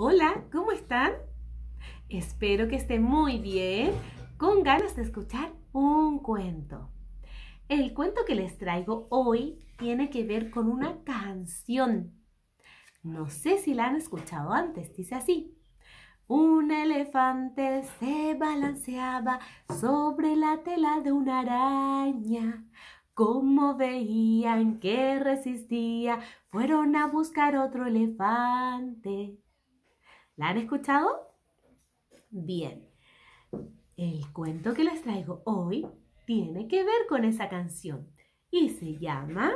Hola, ¿cómo están? Espero que estén muy bien, con ganas de escuchar un cuento. El cuento que les traigo hoy tiene que ver con una canción. No sé si la han escuchado antes, dice así. Un elefante se balanceaba sobre la tela de una araña. Como veían que resistía, fueron a buscar otro elefante. ¿La han escuchado? Bien. El cuento que les traigo hoy tiene que ver con esa canción y se llama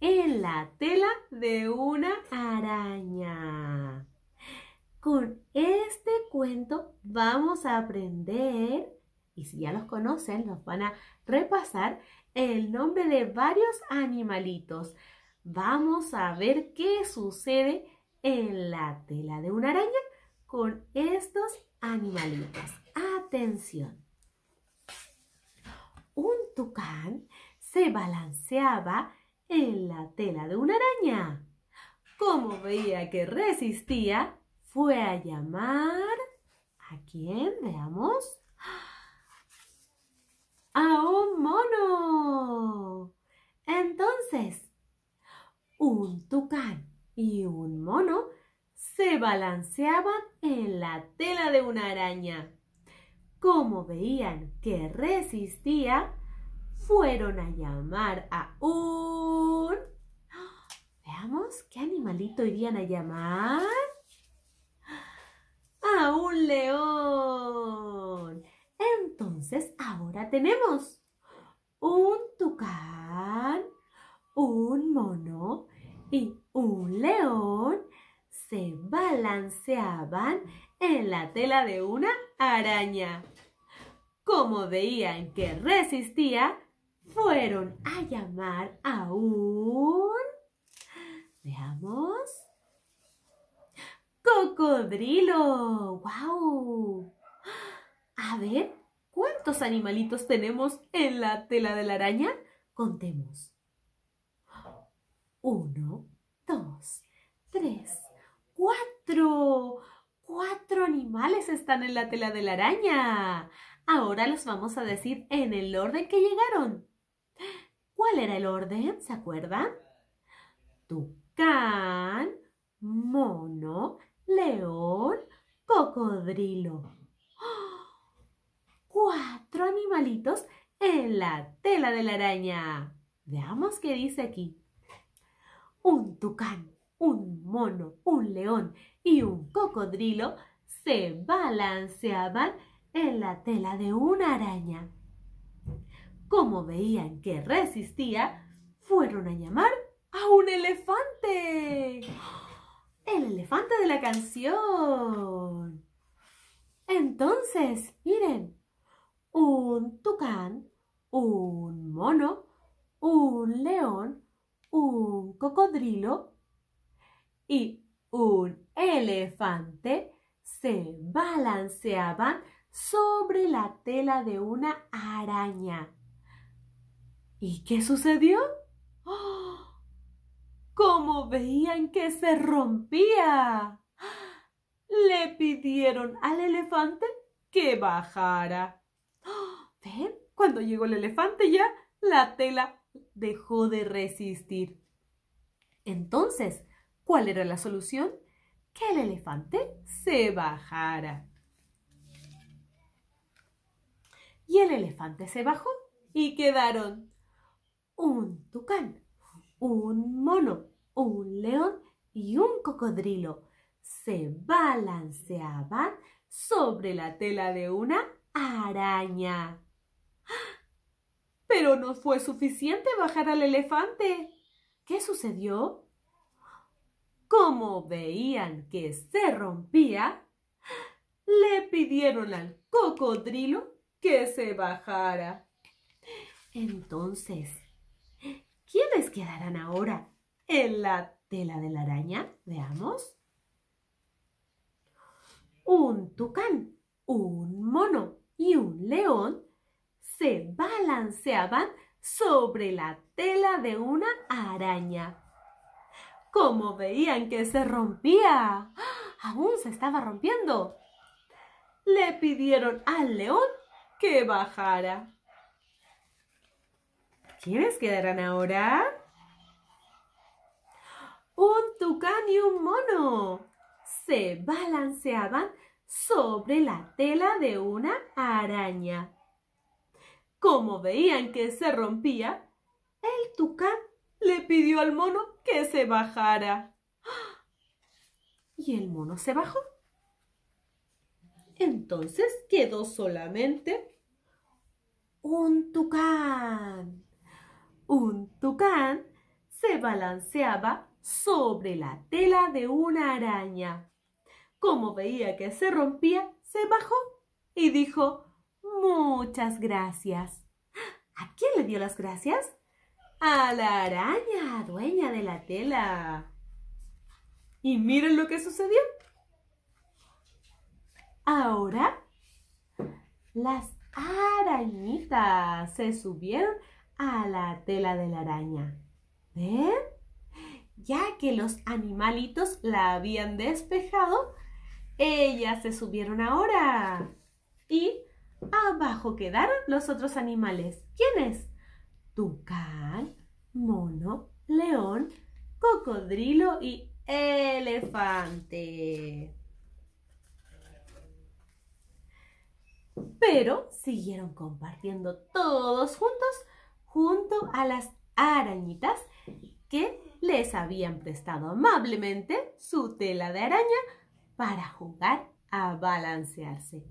En la tela de una araña. Con este cuento vamos a aprender, y si ya los conocen, los van a repasar, el nombre de varios animalitos. Vamos a ver qué sucede en la tela de una araña con estos animalitos. Atención. Un tucán se balanceaba en la tela de una araña. Como veía que resistía, fue a llamar... ¿A quién? Veamos. balanceaban en la tela de una araña. Como veían que resistía, fueron a llamar a un... ¡Ah! Veamos, ¿qué animalito irían a llamar? ¡Ah! A un león. Entonces, ahora tenemos un tucán, un mono y un león se balanceaban en la tela de una araña. Como veían que resistía, fueron a llamar a un... Veamos. ¡Cocodrilo! ¡Wow! A ver, ¿cuántos animalitos tenemos en la tela de la araña? Contemos. Uno, dos, tres, ¡Cuatro! ¡Cuatro animales están en la tela de la araña! Ahora los vamos a decir en el orden que llegaron. ¿Cuál era el orden? ¿Se acuerdan? Tucán, mono, león, cocodrilo. Cuatro animalitos en la tela de la araña. Veamos qué dice aquí. Un tucán un mono, un león y un cocodrilo se balanceaban en la tela de una araña. Como veían que resistía, fueron a llamar a un elefante. El elefante de la canción. Entonces, miren, un tucán, un mono, un león, un cocodrilo y un elefante se balanceaban sobre la tela de una araña. ¿Y qué sucedió? ¡Oh! Como veían que se rompía, le pidieron al elefante que bajara. ¡Oh! ¿Ven? Cuando llegó el elefante ya, la tela dejó de resistir. Entonces, ¿Cuál era la solución? Que el elefante se bajara. Y el elefante se bajó y quedaron un tucán, un mono, un león y un cocodrilo. Se balanceaban sobre la tela de una araña. ¡Ah! Pero no fue suficiente bajar al elefante. ¿Qué sucedió? como veían que se rompía, le pidieron al cocodrilo que se bajara. Entonces, ¿quiénes quedarán ahora en la tela de la araña? Veamos. Un tucán, un mono y un león se balanceaban sobre la tela de una araña. ¡Cómo veían que se rompía, ¡Ah! aún se estaba rompiendo, le pidieron al león que bajara. ¿Quiénes quedarán ahora? Un tucán y un mono se balanceaban sobre la tela de una araña. Como veían que se rompía, el tucán le pidió al mono que se bajara. Y el mono se bajó. Entonces quedó solamente un tucán. Un tucán se balanceaba sobre la tela de una araña. Como veía que se rompía, se bajó y dijo, muchas gracias. ¿A quién le dio las gracias? a la araña, dueña de la tela. Y miren lo que sucedió. Ahora, las arañitas se subieron a la tela de la araña. ¿Ven? Ya que los animalitos la habían despejado, ellas se subieron ahora. Y abajo quedaron los otros animales. ¿Quiénes? tucán, mono, león, cocodrilo y elefante. Pero siguieron compartiendo todos juntos junto a las arañitas que les habían prestado amablemente su tela de araña para jugar a balancearse.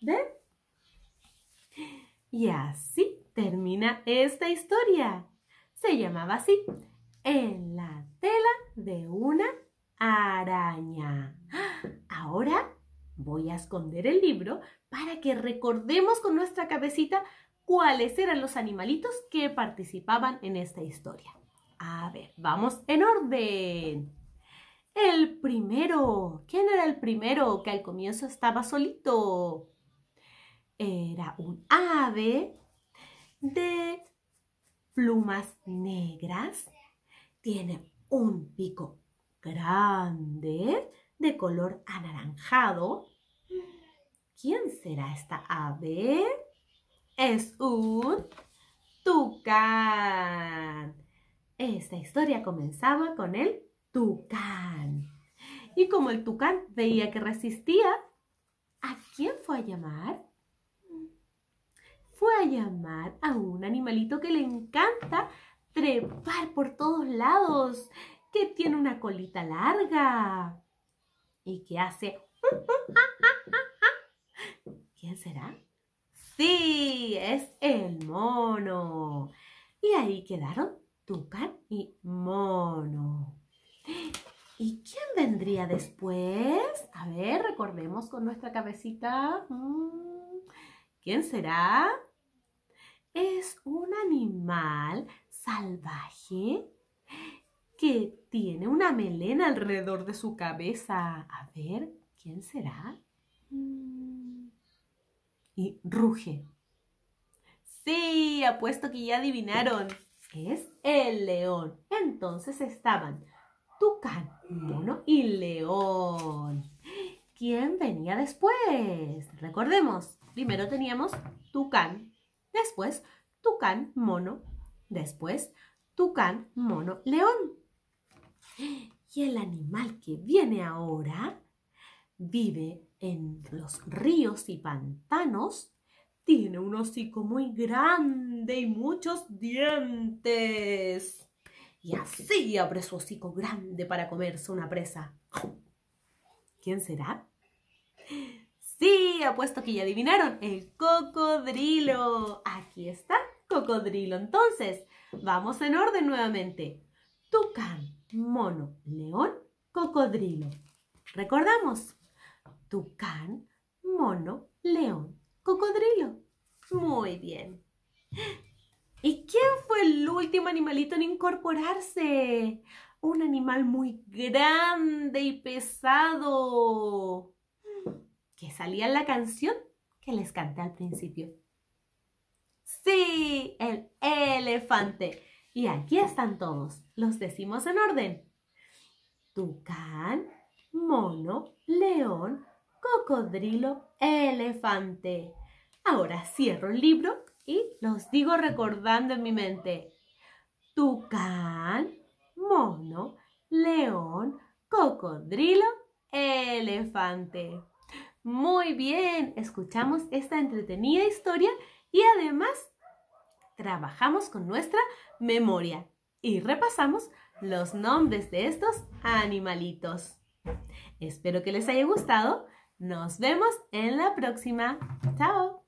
¿Ven? Y así termina esta historia. Se llamaba así, en la tela de una araña. Ahora voy a esconder el libro para que recordemos con nuestra cabecita cuáles eran los animalitos que participaban en esta historia. A ver, vamos en orden. El primero. ¿Quién era el primero que al comienzo estaba solito? Era un ave de plumas negras. Tiene un pico grande de color anaranjado. ¿Quién será esta ave? Es un tucán. Esta historia comenzaba con el tucán. Y como el tucán veía que resistía, ¿a quién fue a llamar? fue a llamar a un animalito que le encanta trepar por todos lados, que tiene una colita larga y que hace... ¿Quién será? Sí, es el mono. Y ahí quedaron Tucán y Mono. ¿Y quién vendría después? A ver, recordemos con nuestra cabecita. Mm. ¿Quién será? Es un animal salvaje que tiene una melena alrededor de su cabeza. A ver, ¿quién será? Mm. Y ruge. Sí, apuesto que ya adivinaron. Es el león. Entonces estaban tucán, mono y león. ¿Quién venía después? Recordemos, Primero teníamos tucán, después tucán mono, después tucán mono león. Y el animal que viene ahora vive en los ríos y pantanos, tiene un hocico muy grande y muchos dientes. Y así abre su hocico grande para comerse una presa. ¿Quién será? Sí, apuesto que ya adivinaron, el cocodrilo. Aquí está, cocodrilo. Entonces, vamos en orden nuevamente. Tucán, mono, león, cocodrilo. Recordamos, tucán, mono, león, cocodrilo. Muy bien. ¿Y quién fue el último animalito en incorporarse? Un animal muy grande y pesado que salía la canción que les canté al principio. Sí, el elefante. Y aquí están todos. Los decimos en orden. Tucán, mono, león, cocodrilo, elefante. Ahora cierro el libro y los digo recordando en mi mente. Tucán, mono, león, cocodrilo, elefante. Muy bien, escuchamos esta entretenida historia y además trabajamos con nuestra memoria y repasamos los nombres de estos animalitos. Espero que les haya gustado. Nos vemos en la próxima. Chao.